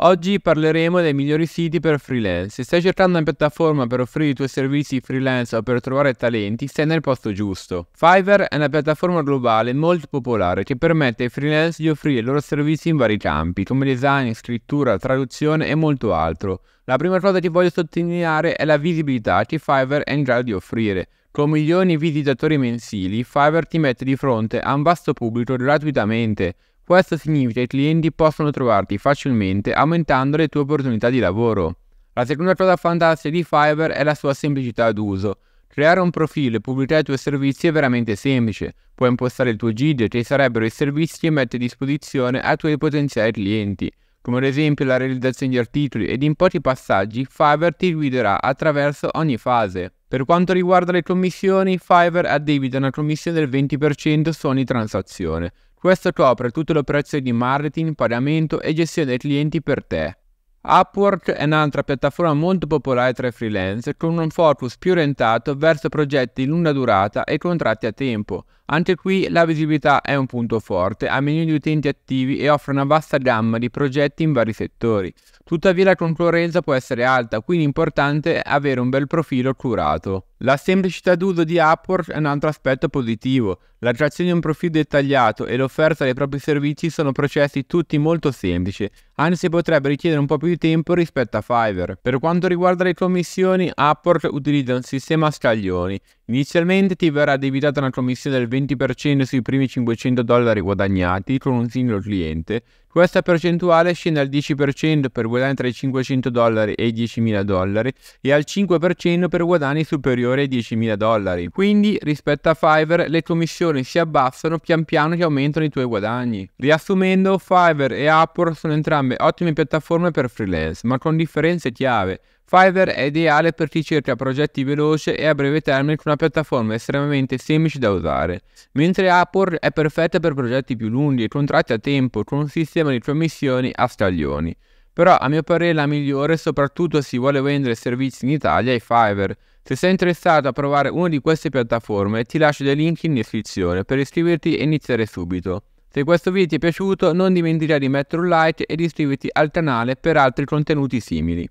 Oggi parleremo dei migliori siti per freelance. Se stai cercando una piattaforma per offrire i tuoi servizi freelance o per trovare talenti, stai nel posto giusto. Fiverr è una piattaforma globale molto popolare che permette ai freelance di offrire i loro servizi in vari campi, come design, scrittura, traduzione e molto altro. La prima cosa che voglio sottolineare è la visibilità che Fiverr è in grado di offrire. Con milioni di visitatori mensili, Fiverr ti mette di fronte a un vasto pubblico gratuitamente. Questo significa che i clienti possono trovarti facilmente aumentando le tue opportunità di lavoro. La seconda cosa fantastica di Fiverr è la sua semplicità d'uso. Creare un profilo e pubblicare i tuoi servizi è veramente semplice. Puoi impostare il tuo gig che sarebbero i servizi che metti a disposizione ai tuoi potenziali clienti. Come ad esempio la realizzazione di articoli ed in pochi passaggi Fiverr ti guiderà attraverso ogni fase. Per quanto riguarda le commissioni, Fiverr addebita una commissione del 20% su ogni transazione, questo copre tutte le operazioni di marketing, pagamento e gestione dei clienti per te. Upwork è un'altra piattaforma molto popolare tra i freelance con un focus più orientato verso progetti di lunga durata e contratti a tempo, anche qui la visibilità è un punto forte, ha milioni di utenti attivi e offre una vasta gamma di progetti in vari settori. Tuttavia la concorrenza può essere alta, quindi è importante avere un bel profilo curato. La semplicità d'uso di Upwork è un altro aspetto positivo. La creazione di un profilo dettagliato e l'offerta dei propri servizi sono processi tutti molto semplici, anche se potrebbe richiedere un po' più di tempo rispetto a Fiverr. Per quanto riguarda le commissioni, Upwork utilizza un sistema a scaglioni, Inizialmente ti verrà debitata una commissione del 20% sui primi 500 dollari guadagnati con un singolo cliente. Questa percentuale scende al 10% per guadagni tra i 500 dollari e i 10.000 dollari e al 5% per guadagni superiori ai 10.000 dollari. Quindi rispetto a Fiverr le commissioni si abbassano pian piano che aumentano i tuoi guadagni. Riassumendo, Fiverr e Upwork sono entrambe ottime piattaforme per freelance, ma con differenze chiave. Fiverr è ideale per chi cerca progetti veloci e a breve termine con una piattaforma estremamente semplice da usare, mentre Upwork è perfetta per progetti più lunghi e contratti a tempo con un sistema di commissioni a staglioni. Però a mio parere la migliore soprattutto se si vuole vendere servizi in Italia è Fiverr. Se sei interessato a provare una di queste piattaforme ti lascio dei link in descrizione per iscriverti e iniziare subito. Se questo video ti è piaciuto non dimenticare di mettere un like e di iscriverti al canale per altri contenuti simili.